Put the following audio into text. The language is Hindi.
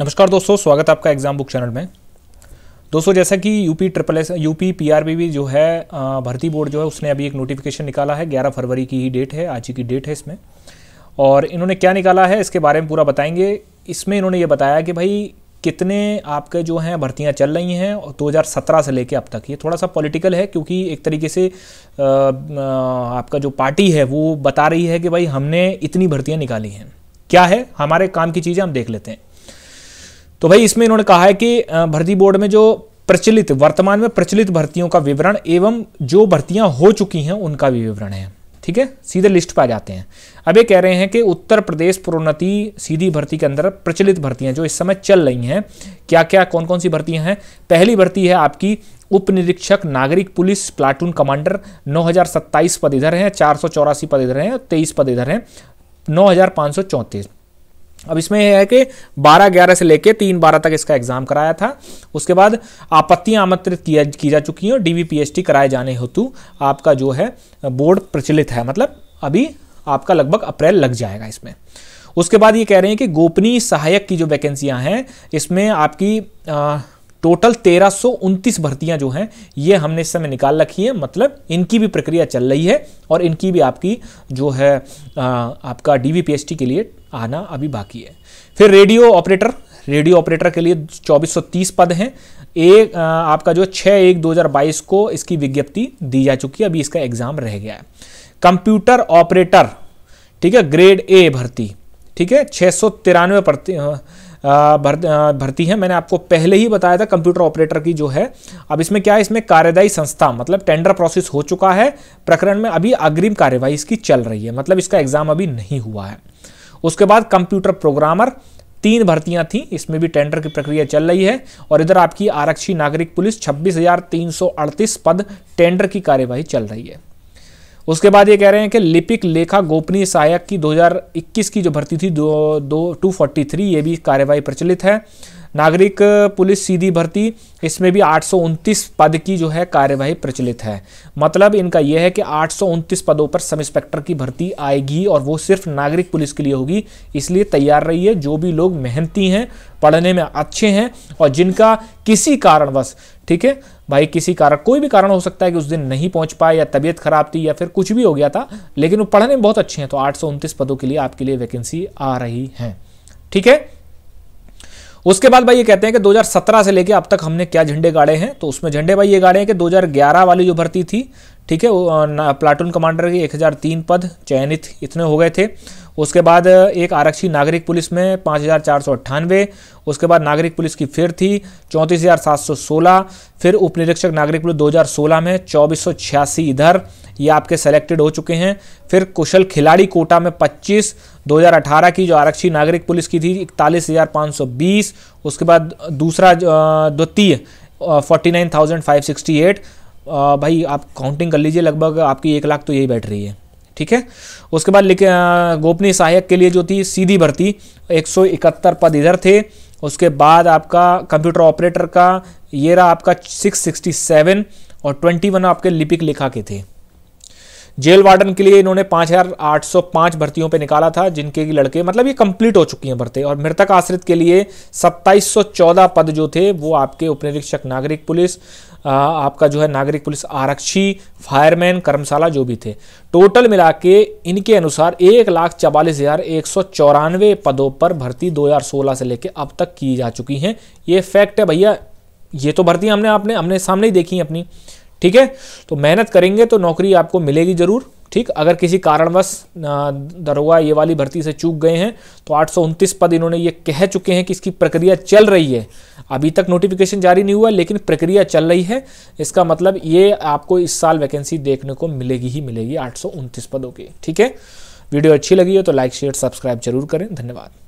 नमस्कार दोस्तों स्वागत है आपका एग्जाम बुक चैनल में दोस्तों जैसा कि UP triple S UP PRBB जो है भर्ती बोर्ड जो है उसने अभी एक नोटिफिकेशन निकाला है 11 फरवरी की ही डेट है आज ही की डेट है इसमें और इन्होंने क्या निकाला है इसके बारे में पूरा बताएंगे इसमें इन्होंने ये बताया कि भाई कितने आपके जो हैं भर्तियाँ चल रही हैं दो 2017 से लेके अब तक ये थोड़ा सा पॉलिटिकल है क्योंकि एक तरीके से आपका जो पार्टी है वो बता रही है कि भाई हमने इतनी भर्तियाँ निकाली हैं क्या है हमारे काम की चीज़ें हम देख लेते हैं तो भाई इसमें इन्होंने कहा है कि भर्ती बोर्ड में जो प्रचलित वर्तमान में प्रचलित भर्तियों का विवरण एवं जो भर्तियां हो चुकी हैं उनका भी विवरण है ठीक है सीधे लिस्ट पर आ जाते हैं अब ये कह रहे हैं कि उत्तर प्रदेश प्रोन्नति सीधी भर्ती के अंदर प्रचलित भर्तियां जो इस समय चल रही हैं क्या क्या कौन कौन सी भर्तियां हैं पहली भर्ती है आपकी उप निरीक्षक नागरिक पुलिस प्लाटून कमांडर नौ पद इधर हैं चार पद इधर हैं तेईस पद इधर हैं नौ अब इसमें यह है कि 12 11 से लेकर तीन बारह तक इसका एग्जाम कराया था उसके बाद आपत्तियां आमंत्रित किया की जा चुकी हैं डीवी पीएचडी कराए जाने हेतु आपका जो है बोर्ड प्रचलित है मतलब अभी आपका लगभग अप्रैल लग जाएगा इसमें उसके बाद ये कह रहे हैं कि गोपनीय सहायक की जो वैकेंसियां हैं इसमें आपकी आ, टोटल तेरह भर्तियां जो हैं ये हमने इस समय निकाल रखी है मतलब इनकी भी प्रक्रिया चल रही है और इनकी भी आपकी जो है आ, आपका डी के लिए आना अभी बाकी है फिर रेडियो ऑपरेटर रेडियो ऑपरेटर के लिए 2430 पद हैं एक आपका जो छः एक 2022 को इसकी विज्ञप्ति दी जा चुकी है अभी इसका एग्जाम रह गया है कंप्यूटर ऑपरेटर ठीक है ग्रेड ए भर्ती ठीक है छः सौ तिरानवे भर्ती भर्ती है मैंने आपको पहले ही बताया था कंप्यूटर ऑपरेटर की जो है अब इसमें क्या है इसमें कार्यदायी संस्था मतलब टेंडर प्रोसेस हो चुका है प्रकरण में अभी अग्रिम कार्यवाही इसकी चल रही है मतलब इसका एग्जाम अभी नहीं हुआ है उसके बाद कंप्यूटर प्रोग्रामर तीन भर्तियां थी इसमें भी टेंडर की प्रक्रिया चल रही है और इधर आपकी आरक्षी नागरिक पुलिस 26,338 पद टेंडर की कार्यवाही चल रही है उसके बाद ये कह रहे हैं कि लिपिक लेखा गोपनीय सहायक की 2021 की जो भर्ती थी दो दो टू ये भी कार्यवाही प्रचलित है नागरिक पुलिस सीधी भर्ती इसमें भी आठ पद की जो है कार्यवाही प्रचलित है मतलब इनका यह है कि आठ पदों पर सब इंस्पेक्टर की भर्ती आएगी और वो सिर्फ नागरिक पुलिस के लिए होगी इसलिए तैयार रहिए जो भी लोग मेहनती हैं पढ़ने में अच्छे हैं और जिनका किसी कारणवश ठीक है भाई किसी कारण कोई भी कारण हो सकता है कि उस दिन नहीं पहुंच पाए या तबीयत खराब थी या फिर कुछ भी हो गया था लेकिन वो पढ़ने में बहुत अच्छे हैं तो आठ पदों के लिए आपके लिए वैकेंसी आ रही हैं ठीक है उसके बाद भाई ये कहते हैं कि 2017 से लेके अब तक हमने क्या झंडे गाड़े हैं तो उसमें झंडे भाई ये गाड़े हैं कि 2011 वाली जो भर्ती थी ठीक है प्लाटून कमांडर की 1003 पद चयनित इतने हो गए थे उसके बाद एक आरक्षी नागरिक पुलिस में पाँच हज़ार चार सौ अट्ठानवे उसके बाद नागरिक पुलिस की फिर थी चौंतीस हज़ार सात सौ सोलह फिर उप निरीक्षक नागरिक पुलिस दो हज़ार सोलह में चौबीस सौ छियासी इधर ये आपके सेलेक्टेड हो चुके हैं फिर कुशल खिलाड़ी कोटा में 25 2018 की जो आरक्षी नागरिक पुलिस की थी इकतालीस हज़ार पाँच सौ बीस उसके बाद दूसरा द्वितीय forty nine thousand five sixty eight भाई आप काउंटिंग कर लीजिए लगभग आपकी एक लाख तो यही बैठ रही है ठीक है उसके बाद गोपनीय सहायक के लिए जो थी सीधी भर्ती 171 पद इधर थे उसके बाद आपका कंप्यूटर ऑपरेटर का ये रहा आपका 667 और 21 आपके लिपिक लेखा के थे जेल वार्डन के लिए इन्होंने 5,805 भर्तियों पे निकाला था जिनके लड़के मतलब ये कंप्लीट हो चुकी हैं भर्ती और मृतक आश्रित के लिए 2714 पद जो थे वो आपके उप निरीक्षक नागरिक पुलिस आपका जो है नागरिक पुलिस आरक्षी फायरमैन कर्मशाला जो भी थे टोटल मिला के इनके अनुसार एक लाख चवालीस हज़ार एक सौ चौरानवे पदों पर भर्ती 2016 से लेकर अब तक की जा चुकी हैं ये फैक्ट है भैया ये तो भर्ती हमने आपने हमने सामने ही देखी है अपनी ठीक है तो मेहनत करेंगे तो नौकरी आपको मिलेगी ज़रूर ठीक अगर किसी कारणवश दरोगा ये वाली भर्ती से चूक गए हैं तो आठ पद इन्होंने ये कह चुके हैं कि इसकी प्रक्रिया चल रही है अभी तक नोटिफिकेशन जारी नहीं हुआ लेकिन प्रक्रिया चल रही है इसका मतलब ये आपको इस साल वैकेंसी देखने को मिलेगी ही मिलेगी आठ पदों की ठीक है वीडियो अच्छी लगी हो तो लाइक शेयर सब्सक्राइब जरूर करें धन्यवाद